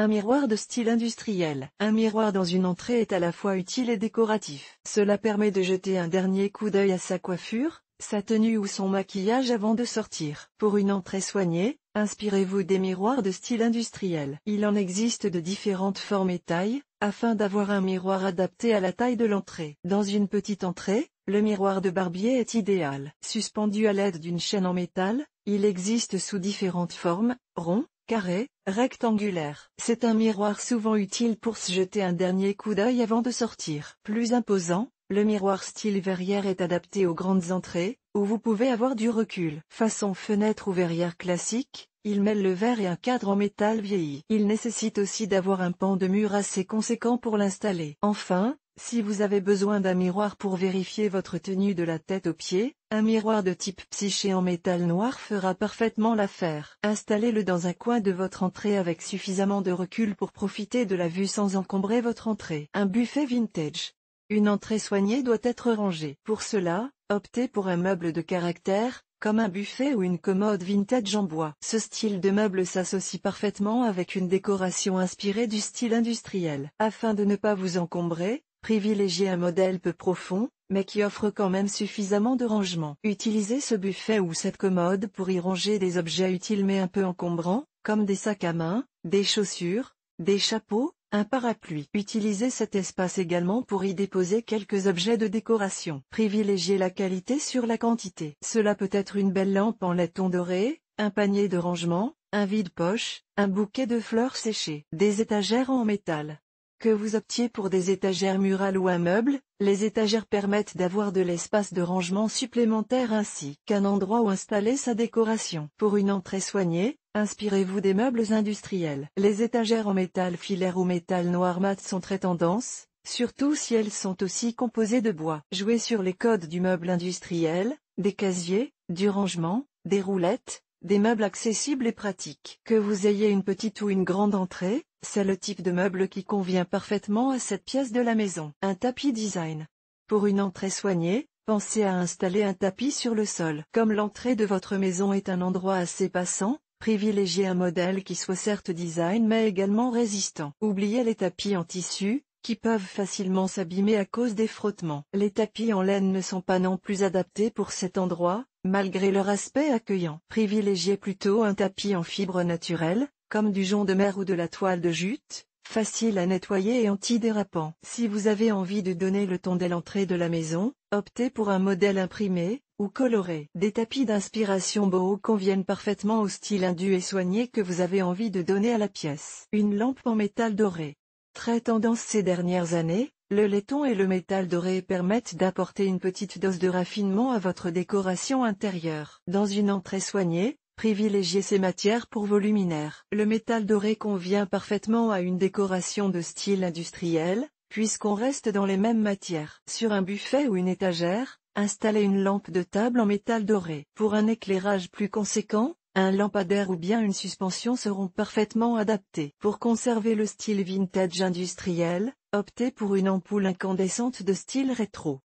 Un miroir de style industriel. Un miroir dans une entrée est à la fois utile et décoratif. Cela permet de jeter un dernier coup d'œil à sa coiffure, sa tenue ou son maquillage avant de sortir. Pour une entrée soignée, inspirez-vous des miroirs de style industriel. Il en existe de différentes formes et tailles, afin d'avoir un miroir adapté à la taille de l'entrée. Dans une petite entrée, le miroir de barbier est idéal. Suspendu à l'aide d'une chaîne en métal, il existe sous différentes formes, rond, carré, rectangulaire. C'est un miroir souvent utile pour se jeter un dernier coup d'œil avant de sortir. Plus imposant, le miroir style verrière est adapté aux grandes entrées, où vous pouvez avoir du recul. Façon fenêtre ou verrière classique, il mêle le verre et un cadre en métal vieilli. Il nécessite aussi d'avoir un pan de mur assez conséquent pour l'installer. Enfin, si vous avez besoin d'un miroir pour vérifier votre tenue de la tête aux pieds, un miroir de type psyché en métal noir fera parfaitement l'affaire. Installez-le dans un coin de votre entrée avec suffisamment de recul pour profiter de la vue sans encombrer votre entrée. Un buffet vintage. Une entrée soignée doit être rangée. Pour cela, optez pour un meuble de caractère, comme un buffet ou une commode vintage en bois. Ce style de meuble s'associe parfaitement avec une décoration inspirée du style industriel. Afin de ne pas vous encombrer, privilégier un modèle peu profond, mais qui offre quand même suffisamment de rangement. Utilisez ce buffet ou cette commode pour y ranger des objets utiles mais un peu encombrants, comme des sacs à main, des chaussures, des chapeaux, un parapluie. Utilisez cet espace également pour y déposer quelques objets de décoration. Privilégiez la qualité sur la quantité. Cela peut être une belle lampe en laiton doré, un panier de rangement, un vide-poche, un bouquet de fleurs séchées, des étagères en métal. Que vous optiez pour des étagères murales ou un meuble, les étagères permettent d'avoir de l'espace de rangement supplémentaire ainsi qu'un endroit où installer sa décoration. Pour une entrée soignée, inspirez-vous des meubles industriels. Les étagères en métal filaire ou métal noir mat sont très tendances, surtout si elles sont aussi composées de bois. Jouez sur les codes du meuble industriel, des casiers, du rangement, des roulettes, des meubles accessibles et pratiques. Que vous ayez une petite ou une grande entrée, c'est le type de meuble qui convient parfaitement à cette pièce de la maison. Un tapis design. Pour une entrée soignée, pensez à installer un tapis sur le sol. Comme l'entrée de votre maison est un endroit assez passant, privilégiez un modèle qui soit certes design mais également résistant. Oubliez les tapis en tissu, qui peuvent facilement s'abîmer à cause des frottements. Les tapis en laine ne sont pas non plus adaptés pour cet endroit, malgré leur aspect accueillant. Privilégiez plutôt un tapis en fibre naturelle, comme du jonc de mer ou de la toile de jute, facile à nettoyer et antidérapant. Si vous avez envie de donner le ton dès l'entrée de la maison, optez pour un modèle imprimé, ou coloré. Des tapis d'inspiration beau conviennent parfaitement au style indu et soigné que vous avez envie de donner à la pièce. Une lampe en métal doré. Très tendance ces dernières années, le laiton et le métal doré permettent d'apporter une petite dose de raffinement à votre décoration intérieure. Dans une entrée soignée, privilégiez ces matières pour vos luminaires. Le métal doré convient parfaitement à une décoration de style industriel, puisqu'on reste dans les mêmes matières. Sur un buffet ou une étagère, installez une lampe de table en métal doré. Pour un éclairage plus conséquent, un lampadaire ou bien une suspension seront parfaitement adaptés. Pour conserver le style vintage industriel, optez pour une ampoule incandescente de style rétro.